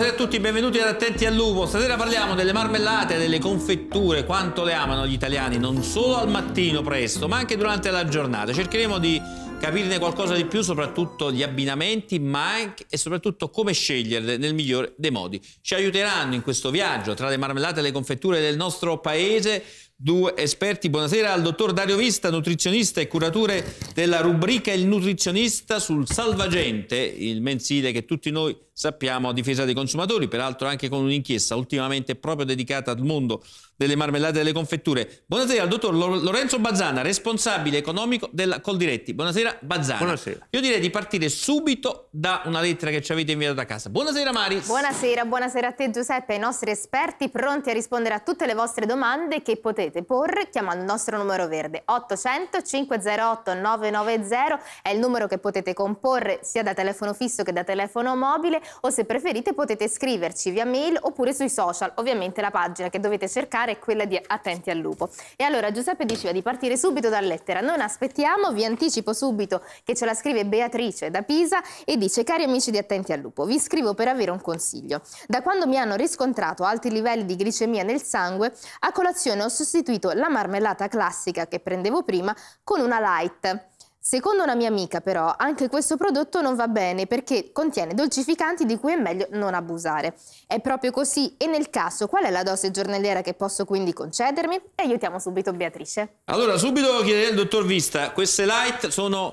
Buonasera a tutti, benvenuti ad Attenti al Lupo. Stasera parliamo delle marmellate, delle confetture, quanto le amano gli italiani, non solo al mattino presto, ma anche durante la giornata. Cercheremo di capirne qualcosa di più, soprattutto gli abbinamenti, ma anche e soprattutto come sceglierle nel migliore dei modi. Ci aiuteranno in questo viaggio tra le marmellate e le confetture del nostro paese due esperti. Buonasera al dottor Dario Vista, nutrizionista e curatore della rubrica Il nutrizionista sul Salvagente, il mensile che tutti noi sappiamo a difesa dei consumatori, peraltro anche con un'inchiesta ultimamente proprio dedicata al mondo delle marmellate e delle confetture. Buonasera al dottor Lorenzo Bazzana, responsabile economico della Coldiretti. Buonasera Bazzana. Buonasera. Io direi di partire subito da una lettera che ci avete inviato da casa. Buonasera Mari. Buonasera, buonasera a te Giuseppe, ai nostri esperti pronti a rispondere a tutte le vostre domande che potete porre chiamando il nostro numero verde 800 508 990 è il numero che potete comporre sia da telefono fisso che da telefono mobile o se preferite potete scriverci via mail oppure sui social, ovviamente la pagina che dovete cercare è quella di Attenti al lupo. E allora Giuseppe diceva di partire subito dal lettera. Non aspettiamo, vi anticipo subito che ce la scrive Beatrice da Pisa e dice Cari amici di Attenti al lupo, vi scrivo per avere un consiglio. Da quando mi hanno riscontrato alti livelli di glicemia nel sangue, a colazione ho sostituito la marmellata classica che prendevo prima con una light Secondo una mia amica però anche questo prodotto non va bene perché contiene dolcificanti di cui è meglio non abusare. È proprio così e nel caso qual è la dose giornaliera che posso quindi concedermi? aiutiamo subito Beatrice. Allora subito chiederei al dottor Vista, queste light sono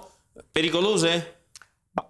pericolose?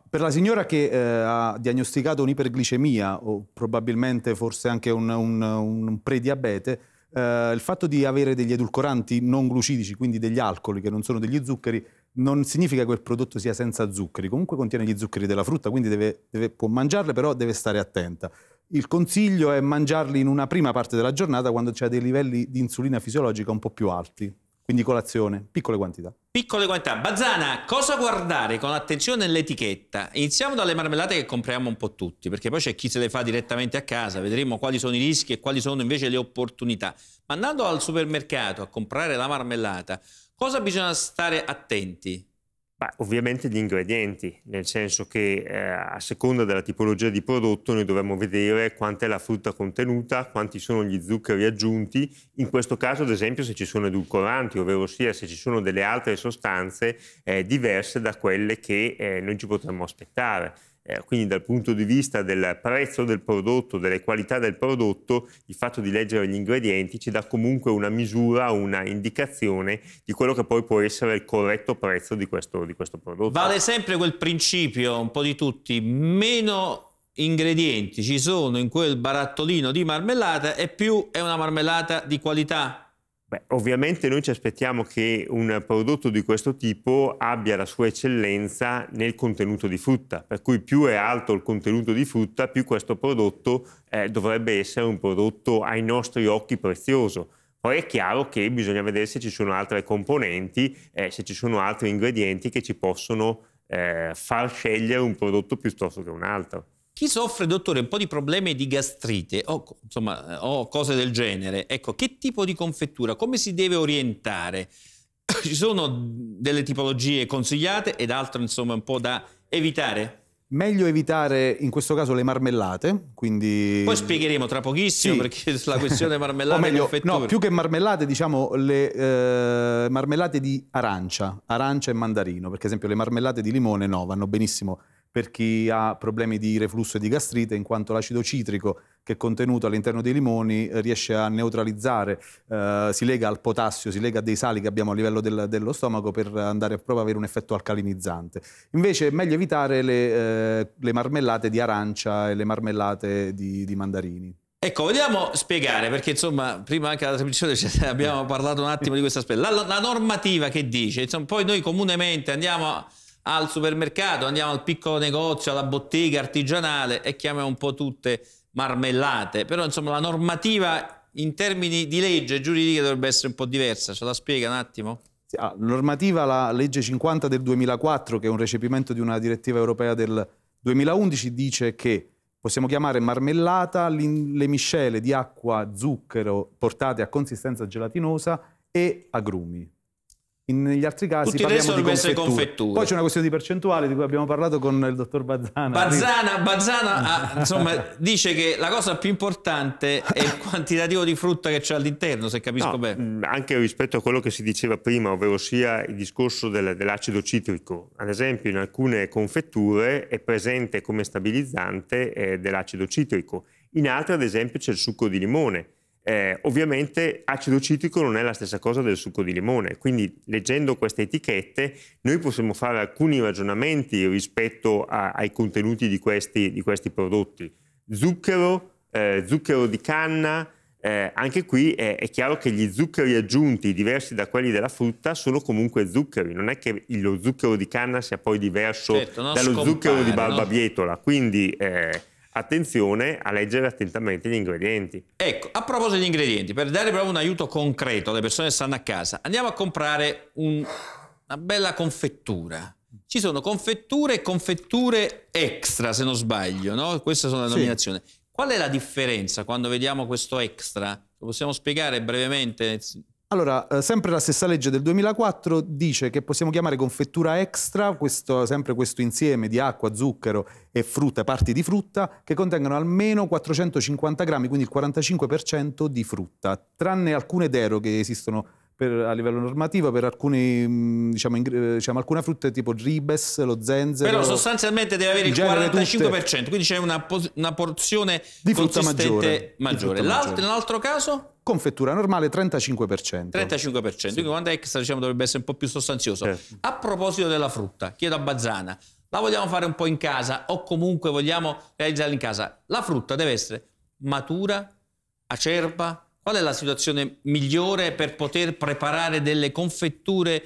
Per la signora che eh, ha diagnosticato un'iperglicemia o probabilmente forse anche un, un, un prediabete, eh, il fatto di avere degli edulcoranti non glucidici, quindi degli alcoli che non sono degli zuccheri, non significa che quel prodotto sia senza zuccheri, comunque contiene gli zuccheri della frutta, quindi deve, deve, può mangiarle, però deve stare attenta. Il consiglio è mangiarli in una prima parte della giornata quando c'è dei livelli di insulina fisiologica un po' più alti. Quindi colazione, piccole quantità. Piccole quantità. Bazzana, cosa guardare con attenzione nell'etichetta? Iniziamo dalle marmellate che compriamo un po' tutti, perché poi c'è chi se le fa direttamente a casa, vedremo quali sono i rischi e quali sono invece le opportunità. Ma andando al supermercato a comprare la marmellata, Cosa bisogna stare attenti? Beh, ovviamente gli ingredienti, nel senso che eh, a seconda della tipologia di prodotto noi dovremmo vedere quanta è la frutta contenuta, quanti sono gli zuccheri aggiunti, in questo caso ad esempio se ci sono edulcoranti, ovvero sia se ci sono delle altre sostanze eh, diverse da quelle che eh, noi ci potremmo aspettare. Eh, quindi dal punto di vista del prezzo del prodotto, delle qualità del prodotto, il fatto di leggere gli ingredienti ci dà comunque una misura, una indicazione di quello che poi può essere il corretto prezzo di questo, di questo prodotto. Vale sempre quel principio, un po' di tutti, meno ingredienti ci sono in quel barattolino di marmellata e più è una marmellata di qualità? Beh, ovviamente noi ci aspettiamo che un prodotto di questo tipo abbia la sua eccellenza nel contenuto di frutta, per cui più è alto il contenuto di frutta, più questo prodotto eh, dovrebbe essere un prodotto ai nostri occhi prezioso. Poi è chiaro che bisogna vedere se ci sono altre componenti, eh, se ci sono altri ingredienti che ci possono eh, far scegliere un prodotto piuttosto che un altro. Chi soffre, dottore, un po' di problemi di gastrite o, insomma, o cose del genere, ecco, che tipo di confettura, come si deve orientare? Ci sono delle tipologie consigliate ed altre, insomma, un po' da evitare? Meglio evitare in questo caso le marmellate, quindi... Poi spiegheremo tra pochissimo sì. perché la questione marmellate meglio, confettura. No, più che marmellate diciamo le eh, marmellate di arancia, arancia e mandarino, perché ad esempio le marmellate di limone no, vanno benissimo per chi ha problemi di reflusso e di gastrite, in quanto l'acido citrico che è contenuto all'interno dei limoni eh, riesce a neutralizzare, eh, si lega al potassio, si lega a dei sali che abbiamo a livello del, dello stomaco per andare a proprio avere un effetto alcalinizzante. Invece è meglio evitare le, eh, le marmellate di arancia e le marmellate di, di mandarini. Ecco, vogliamo spiegare, perché insomma, prima anche alla trasmissione cioè, abbiamo parlato un attimo di questo aspetto. La, la normativa che dice, insomma, poi noi comunemente andiamo... A al supermercato, andiamo al piccolo negozio, alla bottega artigianale e chiamiamo un po' tutte marmellate. Però insomma la normativa in termini di legge giuridica dovrebbe essere un po' diversa, ce la spiega un attimo? Ah, normativa la legge 50 del 2004, che è un recepimento di una direttiva europea del 2011, dice che possiamo chiamare marmellata le miscele di acqua, zucchero portate a consistenza gelatinosa e agrumi in, negli altri casi Tutti parliamo di confetture. confetture. Poi c'è una questione di percentuale di cui abbiamo parlato con il dottor Bazzana. Bazzana, Bazzana ha, ah, insomma, dice che la cosa più importante è il quantitativo di frutta che c'è all'interno, se capisco no, bene. Mm, anche rispetto a quello che si diceva prima, ovvero sia il discorso del, dell'acido citrico. Ad esempio in alcune confetture è presente come stabilizzante eh, dell'acido citrico, in altre ad esempio c'è il succo di limone eh, ovviamente acido citrico non è la stessa cosa del succo di limone, quindi leggendo queste etichette noi possiamo fare alcuni ragionamenti rispetto a, ai contenuti di questi, di questi prodotti. Zucchero, eh, zucchero di canna, eh, anche qui è, è, chiaro che gli zuccheri aggiunti diversi da quelli della frutta sono comunque zuccheri, non è che lo zucchero di canna sia poi diverso certo, dallo scompare, zucchero di barbabietola, no? quindi... Eh, attenzione a leggere attentamente gli ingredienti. Ecco, a proposito degli ingredienti, per dare proprio un aiuto concreto alle persone che stanno a casa, andiamo a comprare un, una bella confettura. Ci sono confetture e confetture extra, se non sbaglio, no? Queste sono le denominazioni. Sì. Qual è la differenza quando vediamo questo extra? Lo possiamo spiegare brevemente? Allora, eh, sempre la stessa legge del 2004 dice che possiamo chiamare confettura extra questo, sempre questo insieme di acqua, zucchero e frutta, parti di frutta, che contengono almeno 450 grammi, quindi il 45% di frutta, tranne alcune deroghe che esistono per, a livello normativo per alcuni, mm, diciamo, in, eh, diciamo, alcune frutte tipo il ribes, lo zenzero. Però sostanzialmente deve avere il 45%, quindi c'è una, una porzione di frutta maggiore. maggiore. Di frutta maggiore. L'alt- nell'altro caso? confettura normale 35%. 35%, sì. quindi quando è extra diciamo, dovrebbe essere un po' più sostanzioso. Certo. A proposito della frutta, chiedo a Bazzana, la vogliamo fare un po' in casa o comunque vogliamo realizzarla in casa? La frutta deve essere matura, acerba? Qual è la situazione migliore per poter preparare delle confetture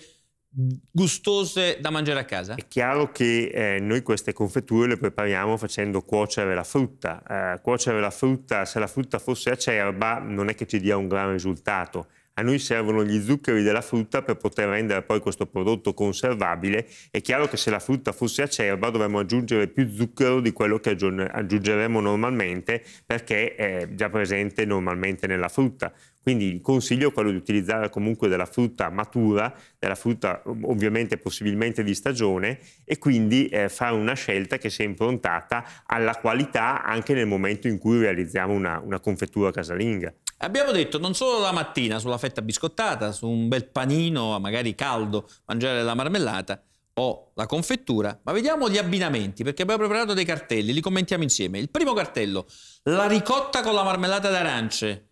gustose da mangiare a casa? È chiaro che eh, noi queste confetture le prepariamo facendo cuocere la frutta. Eh, cuocere la frutta, se la frutta fosse acerba, non è che ci dia un gran risultato. A noi servono gli zuccheri della frutta per poter rendere poi questo prodotto conservabile. È chiaro che se la frutta fosse acerba dovremmo aggiungere più zucchero di quello che aggiungeremo normalmente perché è già presente normalmente nella frutta. Quindi il consiglio è quello di utilizzare comunque della frutta matura, della frutta ovviamente possibilmente di stagione e quindi eh, fare una scelta che sia improntata alla qualità anche nel momento in cui realizziamo una, una confettura casalinga. Abbiamo detto non solo la mattina sulla fetta biscottata, su un bel panino magari caldo, mangiare la marmellata o la confettura, ma vediamo gli abbinamenti perché abbiamo preparato dei cartelli, li commentiamo insieme. Il primo cartello, la ricotta con la marmellata d'arance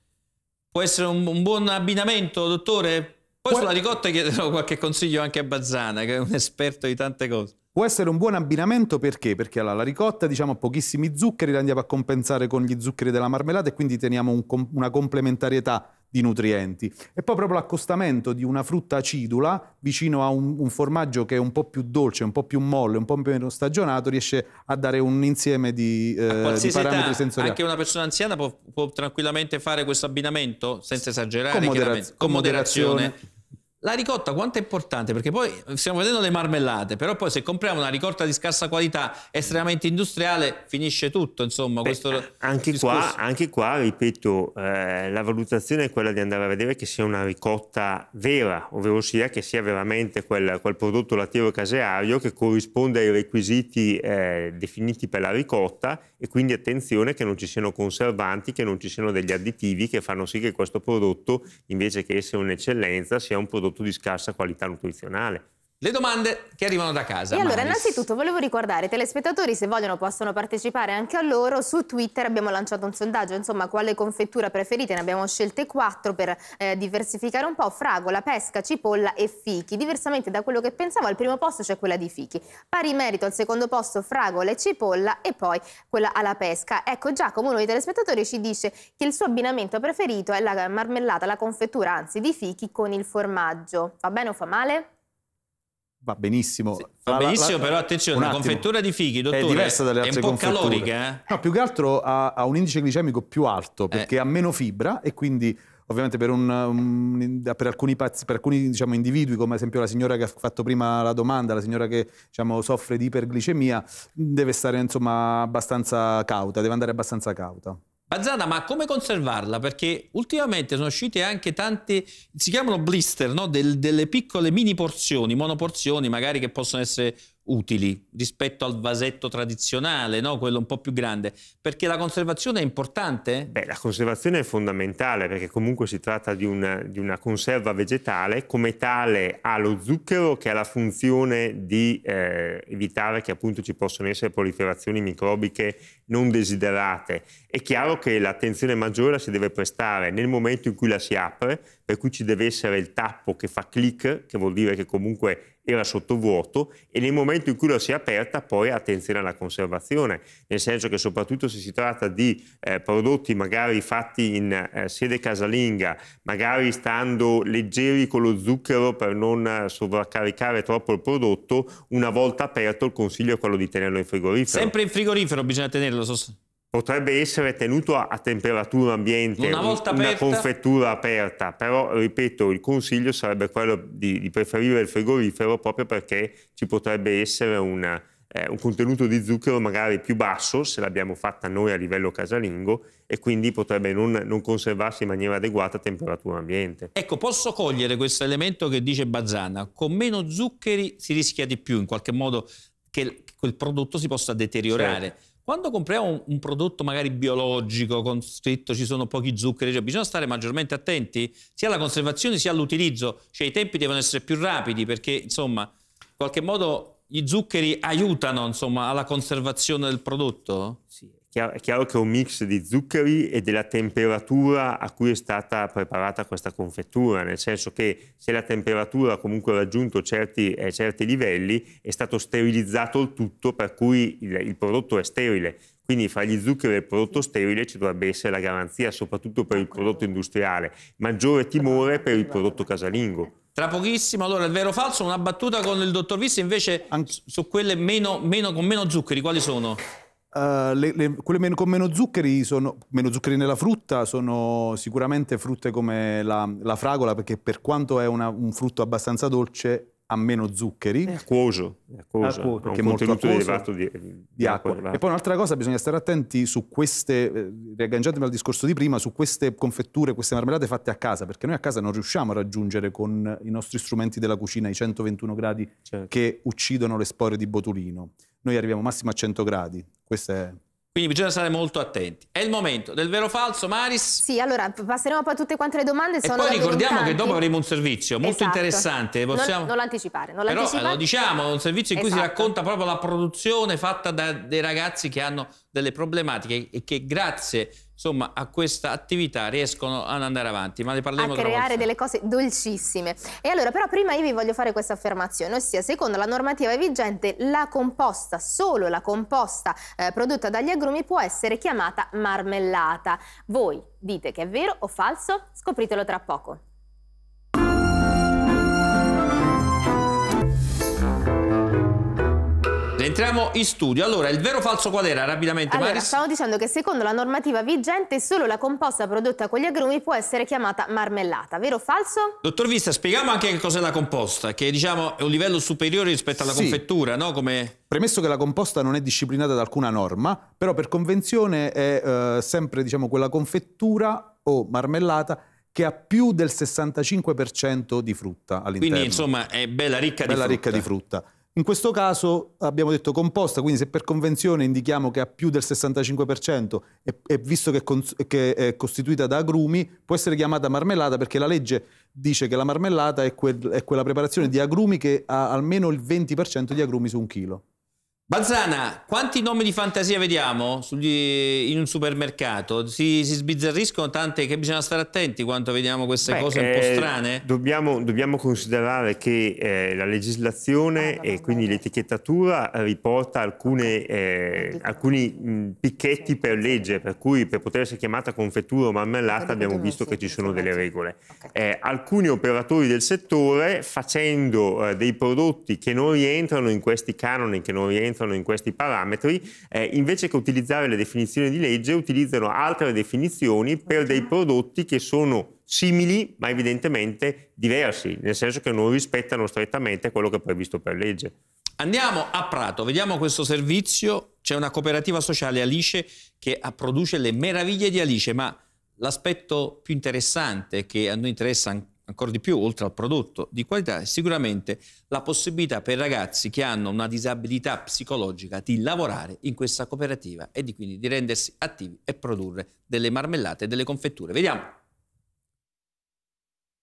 Può essere un, un buon abbinamento, dottore? Poi Qual- sulla ricotta chiederò qualche consiglio anche a Bazzana, che è un esperto di tante cose. Può essere un buon abbinamento perché? Perché alla ricotta diciamo pochissimi zuccheri, la andiamo a compensare con gli zuccheri della marmellata e quindi teniamo un com- una complementarietà di nutrienti. E poi proprio l'accostamento di una frutta acidula vicino a un, un, formaggio che è un po' più dolce, un po' più molle, un po' meno stagionato, riesce a dare un insieme di, eh, di parametri sensoriali. Anche una persona anziana può, può tranquillamente fare questo abbinamento senza esagerare, con, modera- con moderazione la ricotta quanto è importante? Perché poi eh, stiamo vedendo le marmellate, però poi se compriamo una ricotta di scarsa qualità, estremamente industriale, finisce tutto, insomma. Beh, anche, qua, anche, qua, ripeto, eh, la valutazione è quella di andare a vedere che sia una ricotta vera, ovvero sia che sia veramente quel, quel prodotto lattiero caseario che corrisponde ai requisiti eh, definiti per la ricotta e quindi attenzione che non ci siano conservanti, che non ci siano degli additivi che fanno sì che questo prodotto, invece che essere un'eccellenza, sia un prodotto prodotto di scarsa qualità nutrizionale le domande che arrivano da casa. E allora, Maris. innanzitutto volevo ricordare i telespettatori, se vogliono possono partecipare anche a loro. Su Twitter abbiamo lanciato un sondaggio, insomma, quale confettura preferite? Ne abbiamo scelte quattro per eh, diversificare un po': fragola, pesca, cipolla e fichi. Diversamente da quello che pensavo, al primo posto c'è quella di fichi. Pari merito al secondo posto fragola e cipolla e poi quella alla pesca. Ecco, Giacomo, uno dei telespettatori ci dice che il suo abbinamento preferito è la marmellata, la confettura, anzi, di fichi con il formaggio. Va bene o fa male? va benissimo. Sì, va benissimo, la, la, però attenzione, la confettura di fichi, dottore, è diversa dalle altre confetture. È un po' confetture. calorica, eh? No, più che altro ha, ha, un indice glicemico più alto, eh. perché eh. ha meno fibra e quindi ovviamente per, un, un, per, alcuni, pazzi, per alcuni diciamo, individui, come ad esempio la signora che ha fatto prima la domanda, la signora che diciamo, soffre di iperglicemia, deve stare insomma, abbastanza cauta, deve andare abbastanza cauta. Azzana, ma come conservarla? Perché ultimamente sono uscite anche tante, si chiamano blister, no? Del, delle piccole mini porzioni, monoporzioni, magari che possono essere utili rispetto al vasetto tradizionale, no? quello un po' più grande, perché la conservazione è importante? Beh, la conservazione è fondamentale perché comunque si tratta di una, di una conserva vegetale, come tale ha lo zucchero che ha la funzione di eh, evitare che appunto ci possano essere proliferazioni microbiche non desiderate. È chiaro che l'attenzione maggiore la si deve prestare nel momento in cui la si apre, per cui ci deve essere il tappo che fa click, che vuol dire che comunque era sottovuoto, e nel momento in cui la si è aperta poi attenzione alla conservazione, nel senso che soprattutto se si tratta di eh, prodotti magari fatti in eh, sede casalinga, magari stando leggeri con lo zucchero per non eh, sovraccaricare troppo il prodotto, una volta aperto il consiglio è quello di tenerlo in frigorifero. Sempre in frigorifero bisogna tenerlo non so Potrebbe essere tenuto a, temperatura ambiente, una, volta una aperta... confettura aperta, però ripeto, il consiglio sarebbe quello di, di preferire il frigorifero proprio perché ci potrebbe essere una, eh, un contenuto di zucchero magari più basso se l'abbiamo fatta noi a livello casalingo e quindi potrebbe non, non conservarsi in maniera adeguata a temperatura ambiente. Ecco, posso cogliere questo elemento che dice Bazzana, con meno zuccheri si rischia di più in qualche modo che quel prodotto si possa deteriorare. Certo. Quando compriamo un, un prodotto magari biologico, con scritto ci sono pochi zuccheri, cioè bisogna stare maggiormente attenti sia alla conservazione sia all'utilizzo, cioè i tempi devono essere più rapidi perché insomma in qualche modo gli zuccheri aiutano insomma alla conservazione del prodotto? Sì, è chiaro che è un mix di zuccheri e della temperatura a cui è stata preparata questa confettura, nel senso che se la temperatura ha comunque raggiunto certi, eh, certi livelli è stato sterilizzato il tutto per cui il, il prodotto è sterile. Quindi fra gli zuccheri e il prodotto sterile ci dovrebbe essere la garanzia, soprattutto per il prodotto industriale, maggiore timore per il prodotto casalingo. Tra pochissimo, allora il vero o falso, una battuta con il dottor Vissi invece su quelle meno, meno, con meno zuccheri, quali sono? Uh, le, le, quelle men- con meno zuccheri, sono, meno zuccheri nella frutta sono sicuramente frutte come la, la fragola perché per quanto è una, un frutto abbastanza dolce ha meno zuccheri. È acquoso, è acquoso, perché è molto elevato di, di, di acqua. acqua. E poi un'altra cosa, bisogna stare attenti su queste, eh, riagganciatemi al discorso di prima, su queste confetture, queste marmellate fatte a casa, perché noi a casa non riusciamo a raggiungere con i nostri strumenti della cucina i 121 gradi certo. che uccidono le spore di botulino noi arriviamo massimo a 100 gradi, questo è quindi bisogna stare molto attenti. È il momento del vero o falso, Maris? Sì, allora passeremo poi a tutte quante le domande. E poi ricordiamo che dopo avremo un servizio molto esatto. interessante. Possiamo... Non, non l'anticipare. Non Però lo diciamo, un servizio in cui esatto. si racconta proprio la produzione fatta da dei ragazzi che hanno delle problematiche e che grazie insomma a questa attività riescono ad andare avanti, ma ne parleremo a creare delle cose dolcissime. E allora però prima io vi voglio fare questa affermazione, ossia secondo la normativa vigente la composta, solo la composta eh, prodotta dagli agrumi può essere chiamata marmellata. Voi dite che è vero o falso? Scopritelo tra poco. entriamo in studio. Allora, il vero o falso qual era? Rapidamente, allora, Maris. Stavo dicendo che secondo la normativa vigente solo la composta prodotta con gli agrumi può essere chiamata marmellata. Vero o falso? Dottor Vista, spieghiamo anche che cos'è la composta, che diciamo è un livello superiore rispetto alla sì. confettura, no? Come... Premesso che la composta non è disciplinata da alcuna norma, però per convenzione è eh, sempre diciamo, quella confettura o marmellata che ha più del 65% di frutta all'interno. Quindi insomma è bella ricca bella di frutta. Ricca di frutta. In questo caso abbiamo detto composta, quindi se per convenzione indichiamo che ha più del 65% e, visto che, cons- che, è costituita da agrumi, può essere chiamata marmellata perché la legge dice che la marmellata è, quel- è quella preparazione di agrumi che ha almeno il 20% di agrumi su un chilo. Bazzana, quanti nomi di fantasia vediamo sugli, in un supermercato? Si, si, sbizzarriscono tante che bisogna stare attenti quando vediamo queste Beh, cose un po' eh, strane? Dobbiamo, dobbiamo considerare che eh, la legislazione e quindi l'etichettatura riporta alcune, eh, alcuni picchetti per legge, per cui per poter essere chiamata confettura o marmellata abbiamo visto che ci sono delle regole. Eh, alcuni operatori del settore facendo eh, dei prodotti che non rientrano in questi canoni, che non rientrano rientrano in questi parametri, eh, invece che utilizzare le definizioni di legge, utilizzano altre definizioni per dei prodotti che sono simili ma evidentemente diversi, nel senso che non rispettano strettamente quello che è previsto per legge. Andiamo a Prato, vediamo questo servizio. C'è una cooperativa sociale Alice che produce le meraviglie di Alice, ma l'aspetto più interessante che a noi interessa ancora ancora di più, oltre al prodotto di qualità, è sicuramente la possibilità per ragazzi che hanno una disabilità psicologica di lavorare in questa cooperativa e di quindi di rendersi attivi e produrre delle marmellate e delle confetture. Vediamo.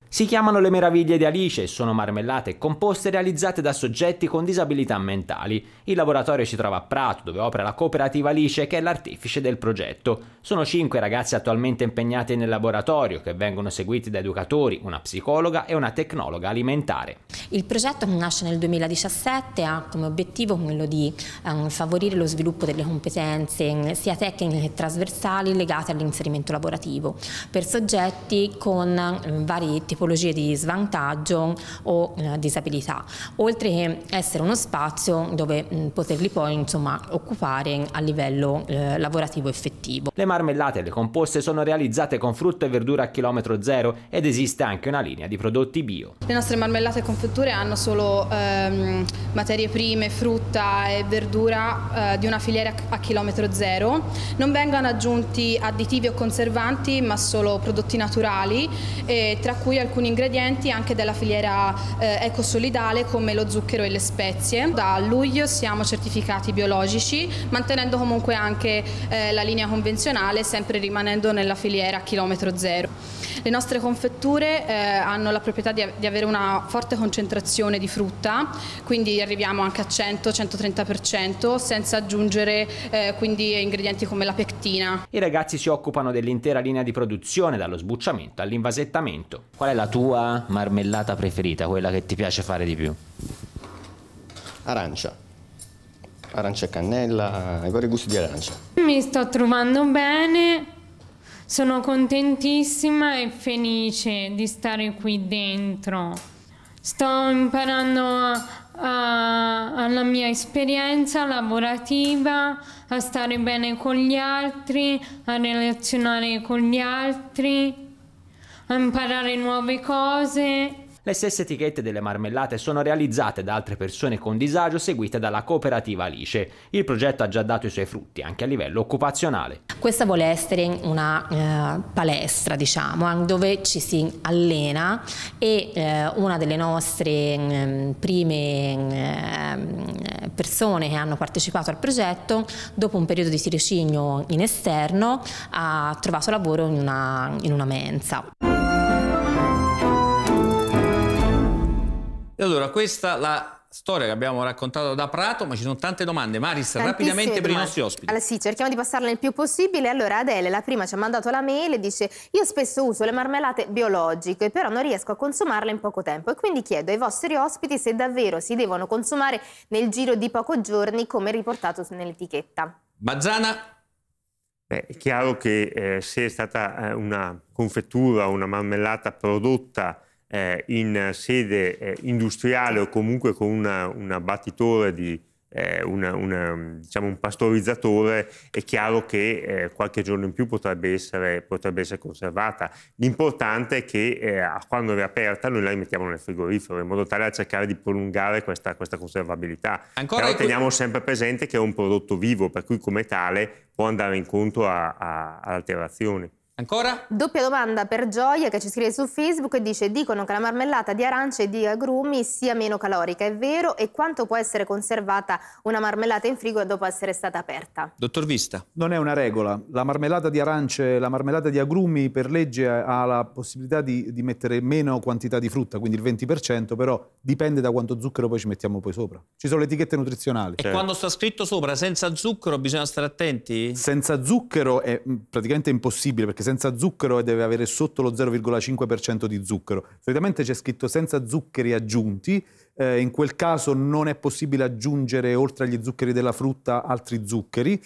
Si chiamano le meraviglie di Alice e sono marmellate composte realizzate da soggetti con disabilità mentali. Il laboratorio si trova a Prato, dove opera la cooperativa Alice, che è l'artefice del progetto. Sono cinque ragazzi attualmente impegnati nel laboratorio, che vengono seguiti da educatori, una psicologa e una tecnologa alimentare. Il progetto nasce nel 2017 ha come obiettivo quello di ehm, favorire lo sviluppo delle competenze sia tecniche che trasversali legate all'inserimento lavorativo per soggetti con ehm, vari tipi tipologie di svantaggio o eh, disabilità, oltre che essere uno spazio dove mh, mm, poterli poi insomma, occupare a livello eh, lavorativo effettivo. Le marmellate e le composte sono realizzate con frutta e verdura a chilometro zero ed esiste anche una linea di prodotti bio. Le nostre marmellate e confetture hanno solo ehm, materie prime, frutta e verdura eh, di una filiera a chilometro zero, non vengono aggiunti additivi o conservanti ma solo prodotti naturali, e eh, tra cui alcuni alcuni ingredienti anche della filiera eh, ecosolidale come lo zucchero e le spezie. Da luglio siamo certificati biologici mantenendo comunque anche eh, la linea convenzionale sempre rimanendo nella filiera chilometro zero. Le nostre confetture eh, hanno la proprietà di, di, avere una forte concentrazione di frutta, quindi arriviamo anche a 100-130% senza aggiungere eh, quindi ingredienti come la pectina. I ragazzi si occupano dell'intera linea di produzione, dallo sbucciamento all'invasettamento. Qual è la tua marmellata preferita, quella che ti piace fare di più? Arancia arancia e cannella, eh, i vari gusti di arancia. Mi sto trovando bene, sono contentissima e felice di stare qui dentro. Sto imparando a, alla mia esperienza lavorativa, a stare bene con gli altri, a relazionare con gli altri, a imparare nuove cose. Le stesse etichette delle marmellate sono realizzate da altre persone con disagio seguite dalla cooperativa Alice. Il progetto ha già dato i suoi frutti anche a livello occupazionale. Questa vuole essere una eh, palestra, diciamo, dove ci si allena e eh, una delle nostre mm, mm, eh, prime persone che hanno partecipato al progetto, dopo un periodo di tirocinio in esterno, ha trovato lavoro in una, in una mensa. E allora questa è la storia che abbiamo raccontato da Prato, ma ci sono tante domande. Maris, Tantissime rapidamente domande. per i nostri ospiti. Allora sì, cerchiamo di passarle il più possibile. Allora Adele, la prima ci ha mandato la mail e dice io spesso uso le marmellate biologiche, però non riesco a consumarle in poco tempo e quindi chiedo ai vostri ospiti se davvero si devono consumare nel giro di pochi giorni come riportato nell'etichetta. Bazzana? Beh, è chiaro che eh, se è stata eh, una confettura una marmellata prodotta eh, in sede eh, industriale o comunque con una, un abbattitore di, eh, una, una, diciamo un pastorizzatore, è chiaro che eh, qualche giorno in più potrebbe essere, potrebbe essere conservata. L'importante è che eh, quando è aperta noi la rimettiamo nel frigorifero in modo tale da cercare di prolungare questa, questa conservabilità. Ancora Però teniamo cui... sempre presente che è un prodotto vivo, per cui come tale può andare incontro a, a, ad alterazioni. Ancora? Doppia domanda per Gioia che ci scrive su Facebook e dice dicono che la marmellata di arance e di agrumi sia meno calorica, è vero? E quanto può essere conservata una marmellata in frigo dopo essere stata aperta? Dottor Vista. Non è una regola. La marmellata di arance e la marmellata di agrumi per legge ha la possibilità di, di, mettere meno quantità di frutta, quindi il 20%, però dipende da quanto zucchero poi ci mettiamo poi sopra. Ci sono le etichette nutrizionali. E cioè. quando sta scritto sopra senza zucchero bisogna stare attenti? Senza zucchero è mm, praticamente impossibile perché senza zucchero e deve avere sotto lo 0,5% di zucchero. Solitamente c'è scritto senza zuccheri aggiunti, eh, in quel caso non è possibile aggiungere oltre agli zuccheri della frutta altri zuccheri, eh,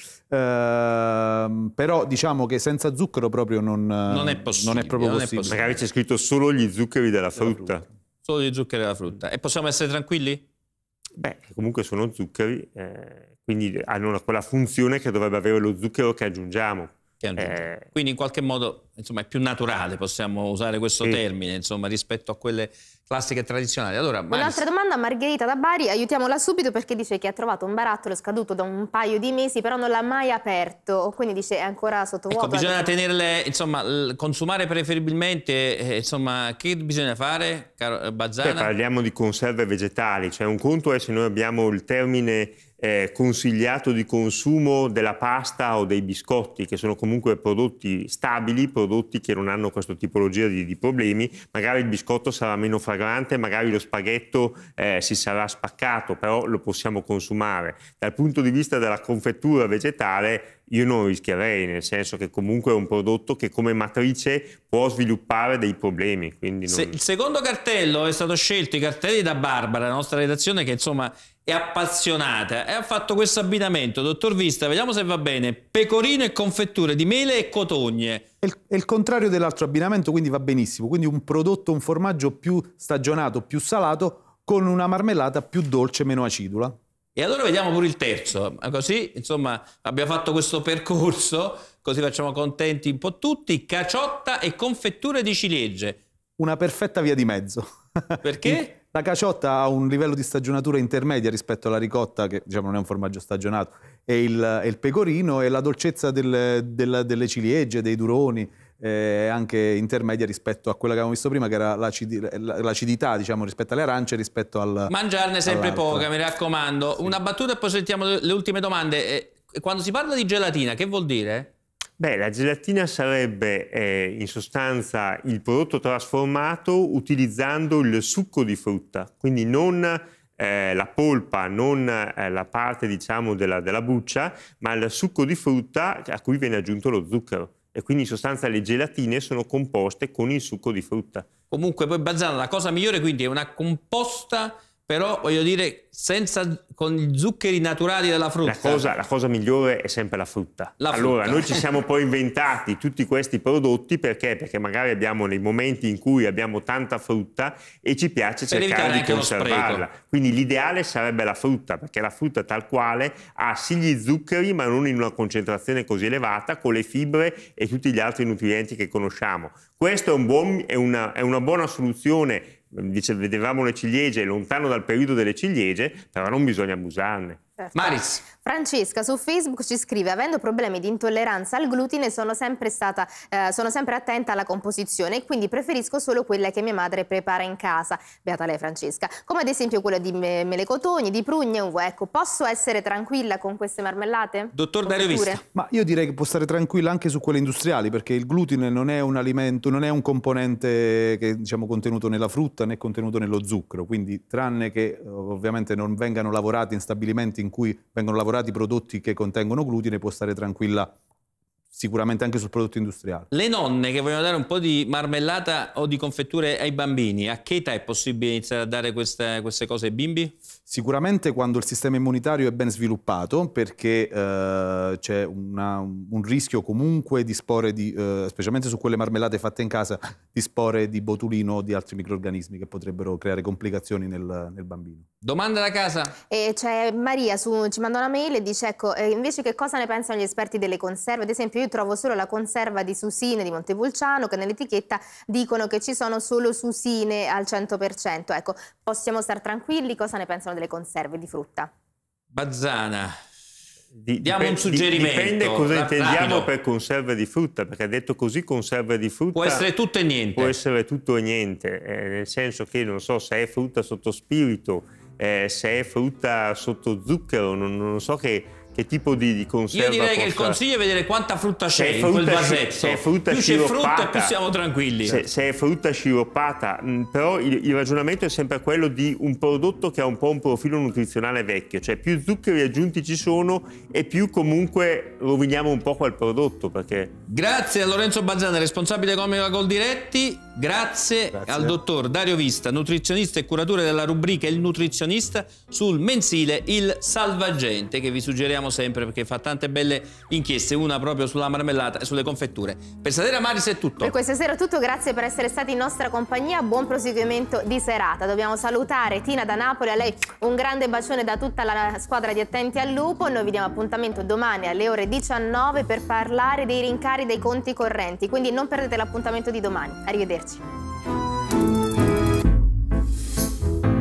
però diciamo che senza zucchero proprio non, eh, non è possibile. Non è proprio non possibile. È possibile. Magari c'è scritto solo gli zuccheri della frutta. Della frutta. Solo gli zuccheri della frutta. E possiamo essere tranquilli? Beh, comunque sono zuccheri, eh, quindi hanno quella funzione che dovrebbe avere lo zucchero che aggiungiamo. Eh... Quindi in qualche modo insomma, è più naturale, possiamo usare questo sì. termine, insomma, rispetto a quelle classica e tradizionale. Allora, Maris... Un'altra domanda, Margherita da Bari, aiutiamola subito perché dice che ha trovato un barattolo scaduto da un paio di mesi, però non l'ha mai aperto, quindi dice è ancora sotto ecco, vuoto. Ecco, bisogna tenerle, insomma, consumare preferibilmente, eh, insomma, che bisogna fare, caro eh, Bazzana? Beh, parliamo di conserve vegetali, cioè un conto è se noi abbiamo il termine eh, consigliato di consumo della pasta o dei biscotti, che sono comunque prodotti stabili, prodotti che non hanno questa tipologia di, di problemi, magari il biscotto sarà meno fragile fragrante, magari lo spaghetto eh, si sarà spaccato, però lo possiamo consumare. Dal punto di vista della confettura vegetale io non rischierei, nel senso che comunque è un prodotto che come matrice può sviluppare dei problemi. Non... Se, il secondo cartello è stato scelto, i cartelli da Barbara, la nostra redazione, che insomma è appassionata e ha fatto questo abbinamento, dottor Vista, vediamo se va bene, pecorino e confetture di mele e cotogne. È il, è il contrario dell'altro abbinamento, quindi va benissimo, quindi un prodotto, un formaggio più stagionato, più salato, con una marmellata più dolce, meno acidula. E allora vediamo pure il terzo, così insomma abbiamo fatto questo percorso, così facciamo contenti un po' tutti, caciotta e confetture di ciliegie. Una perfetta via di mezzo. Perché? La caciotta ha un livello di stagionatura intermedia rispetto alla ricotta, che diciamo non è un formaggio stagionato, e il, il pecorino e la dolcezza del, del, delle ciliegie, dei duroni, eh, è anche intermedia rispetto a quella che avevamo visto prima, che era l'acidità, diciamo, rispetto alle arance, rispetto al... Mangiarne sempre poca, mi raccomando. Sì. Una battuta e poi sentiamo le ultime domande. Eh, quando si parla di gelatina, che vuol dire? Beh, la gelatina sarebbe eh, in sostanza il prodotto trasformato utilizzando il succo di frutta, quindi non eh, la polpa, non eh, la parte diciamo, della, della, buccia, ma il succo di frutta a cui viene aggiunto lo zucchero. E quindi in sostanza le gelatine sono composte con il succo di frutta. Comunque poi Bazzana, la cosa migliore quindi è una composta però voglio dire senza, con gli zuccheri naturali della frutta. La cosa, la cosa migliore è sempre la frutta. la frutta. Allora, noi ci siamo poi inventati tutti questi prodotti perché? Perché magari abbiamo nei momenti in cui abbiamo tanta frutta e ci piace per cercare di conservarla. Quindi l'ideale sarebbe la frutta, perché la frutta tal quale ha sì gli zuccheri, ma non in una concentrazione così elevata, con le fibre e tutti gli altri nutrienti che conosciamo. Questa è, un buon, è, una, è una buona soluzione dice, vedevamo le ciliegie, lontano dal periodo delle ciliegie, però non bisogna abusarne. Certo. Maris. Francesca su Facebook ci scrive avendo problemi di intolleranza al glutine sono sempre, stata, eh, sono sempre attenta alla composizione e quindi preferisco solo quelle che mia madre prepara in casa, beata lei Francesca, come ad esempio quella di me melocotoni, di prugne, ecco, posso essere tranquilla con queste marmellate? Dottor Dario Vista. Ma io direi che può stare tranquilla anche su quelle industriali perché il glutine non è un alimento, non è un componente che diciamo contenuto nella frutta né contenuto nello zucchero, quindi tranne che ovviamente non vengano lavorati in stabilimenti in in cui vengono lavorati prodotti che contengono glutine può stare tranquilla sicuramente anche sul prodotto industriale. Le nonne che vogliono dare un po' di marmellata o di confetture ai bambini, a che età è possibile iniziare a dare queste, queste cose ai bimbi? Sicuramente quando il sistema immunitario è ben sviluppato, perché eh, c'è una, un rischio comunque di spore, di, eh, specialmente su quelle marmellate fatte in casa, di spore di botulino o di altri microrganismi che potrebbero creare complicazioni nel, nel bambino. Domanda da casa. E c'è Maria, su, ci manda una mail e dice, ecco, eh, invece che cosa ne pensano gli esperti delle conserve? Ad esempio io trovo solo la conserva di susine di Montevulciano che nell'etichetta dicono che ci sono solo susine al 100%. Ecco, Possiamo stare tranquilli, cosa ne pensano delle conserve di frutta? Bazzana, di, diamo dipende, un suggerimento. Dipende cosa rapido. intendiamo per conserve di frutta, perché detto così conserve di frutta... Può essere tutto e niente. Può essere tutto e niente, eh, nel senso che non so se è frutta sotto spirito, eh, se è frutta sotto zucchero, non, non so che che tipo di, di conserva Io direi che il consiglio è vedere quanta frutta c'è, c'è in quel vasetto. Se è frutta più c'è frutta più siamo tranquilli. Se, se è frutta sciroppata, mm, però il, il, ragionamento è sempre quello di un prodotto che ha un po' un profilo nutrizionale vecchio, cioè più zuccheri aggiunti ci sono e più comunque roviniamo un po' quel prodotto perché... Grazie a Lorenzo Bazzani, responsabile economico a Goldiretti Grazie, Grazie, al dottor Dario Vista, nutrizionista e curatore della rubrica Il nutrizionista sul mensile Il Salvagente, che vi suggeriamo sempre perché fa tante belle inchieste, una proprio sulla marmellata e sulle confetture. Per stasera Maris è tutto. Per questa sera è tutto, grazie per essere stati in nostra compagnia, buon proseguimento di serata. Dobbiamo salutare Tina da Napoli, a lei un grande bacione da tutta la squadra di Attenti al Lupo, noi vi diamo appuntamento domani alle ore 19 per parlare dei rincari dei conti correnti, quindi non perdete l'appuntamento di domani. Arrivederci. Cześć!